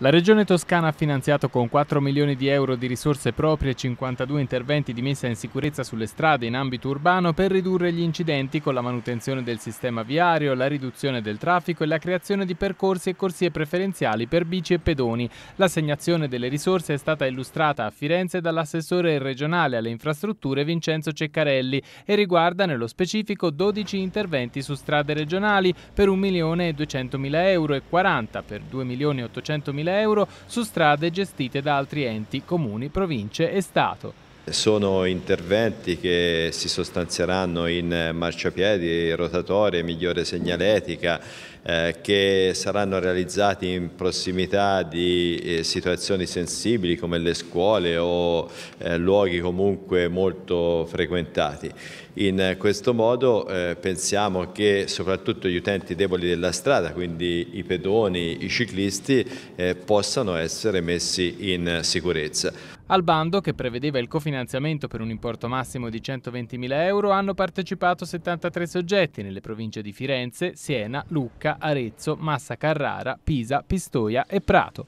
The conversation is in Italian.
La Regione Toscana ha finanziato con 4 milioni di euro di risorse proprie 52 interventi di messa in sicurezza sulle strade in ambito urbano per ridurre gli incidenti con la manutenzione del sistema viario, la riduzione del traffico e la creazione di percorsi e corsie preferenziali per bici e pedoni. L'assegnazione delle risorse è stata illustrata a Firenze dall'assessore regionale alle infrastrutture Vincenzo Ceccarelli e riguarda nello specifico 12 interventi su strade regionali per 1 milione e 200 mila euro e 40 per 2 milioni 2.800.000 euro euro su strade gestite da altri enti, comuni, province e Stato. Sono interventi che si sostanzieranno in marciapiedi, rotatorie, migliore segnaletica, eh, che saranno realizzati in prossimità di eh, situazioni sensibili come le scuole o eh, luoghi comunque molto frequentati. In questo modo pensiamo che soprattutto gli utenti deboli della strada, quindi i pedoni, i ciclisti, possano essere messi in sicurezza. Al bando, che prevedeva il cofinanziamento per un importo massimo di 120.000 euro, hanno partecipato 73 soggetti nelle province di Firenze, Siena, Lucca, Arezzo, Massa Carrara, Pisa, Pistoia e Prato.